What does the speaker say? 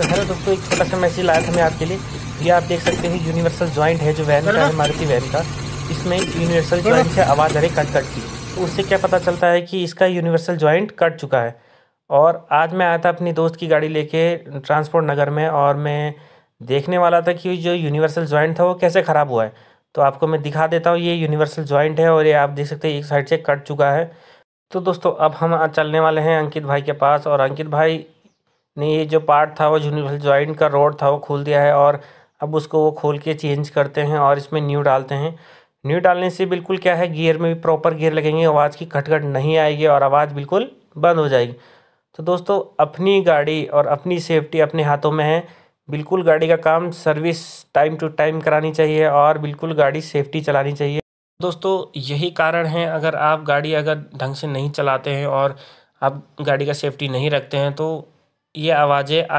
तो हेलो दोस्तों एक छोटा सा मैसेज लाया था मैं आपके लिए ये आप देख सकते हैं यूनिवर्सल ज्वाइंट है जो वैन का है मारुति वैन का इसमें यूनिवर्सल ज्वाइंट से आवाज़ आ रही कट कट की तो उससे क्या पता चलता है कि इसका यूनिवर्सल ज्वाइंट कट चुका है और आज मैं आया था अपनी दोस्त की गाड़ी लेके ट्रांसपोर्ट नगर में और मैं देखने वाला था कि जो यूनिवर्सल ज्वाइंट था वो कैसे ख़राब हुआ है तो आपको मैं दिखा देता हूँ ये यूनिवर्सल ज्वाइंट है और ये आप देख सकते हैं एक साइड से कट चुका है तो दोस्तों अब हम चलने वाले हैं अंकित भाई के पास और अंकित भाई ने ये जो पार्ट था वो जॉइंट का रोड था वो खोल दिया है और अब उसको वो खोल के चेंज करते हैं और इसमें न्यू डालते हैं न्यू डालने से बिल्कुल क्या है गियर में भी प्रॉपर गियर लगेंगे आवाज़ की खटखट नहीं आएगी और आवाज़ बिल्कुल बंद हो जाएगी तो दोस्तों अपनी गाड़ी और अपनी सेफ्टी अपने हाथों में है बिल्कुल गाड़ी का काम सर्विस टाइम टू टाइम करानी चाहिए और बिल्कुल गाड़ी सेफ्टी चलानी चाहिए दोस्तों यही कारण है अगर आप गाड़ी अगर ढंग से नहीं चलाते हैं और आप गाड़ी का सेफ्टी नहीं रखते हैं तो ये आवाजें आ